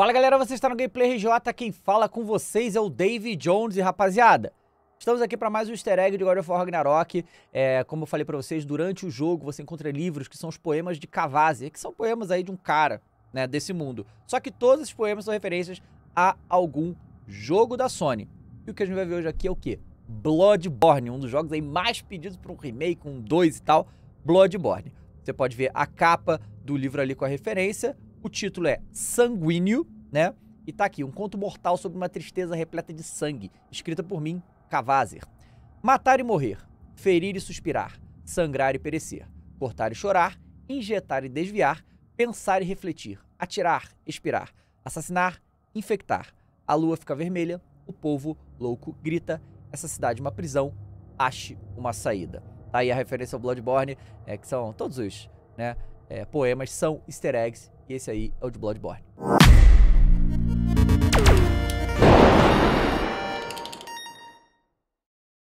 Fala galera, você está no Gameplay RJ, quem fala com vocês é o Dave Jones e rapaziada, estamos aqui para mais um easter egg de God of War Ragnarok, é, como eu falei para vocês, durante o jogo você encontra livros que são os poemas de Cavazzi, que são poemas aí de um cara, né, desse mundo, só que todos esses poemas são referências a algum jogo da Sony, e o que a gente vai ver hoje aqui é o que? Bloodborne, um dos jogos aí mais pedidos para um remake, um 2 e tal, Bloodborne. Você pode ver a capa do livro ali com a referência, o título é Sanguíneo, né? E tá aqui, um conto mortal sobre uma tristeza repleta de sangue, escrita por mim, Cavazer. Matar e morrer, ferir e suspirar, sangrar e perecer, cortar e chorar, injetar e desviar, pensar e refletir, atirar, expirar, assassinar, infectar. A lua fica vermelha, o povo louco grita, essa cidade é uma prisão, ache uma saída. Tá aí a referência ao Bloodborne, é, que são todos os né, é, poemas, são easter eggs e esse aí é o de Bloodborne.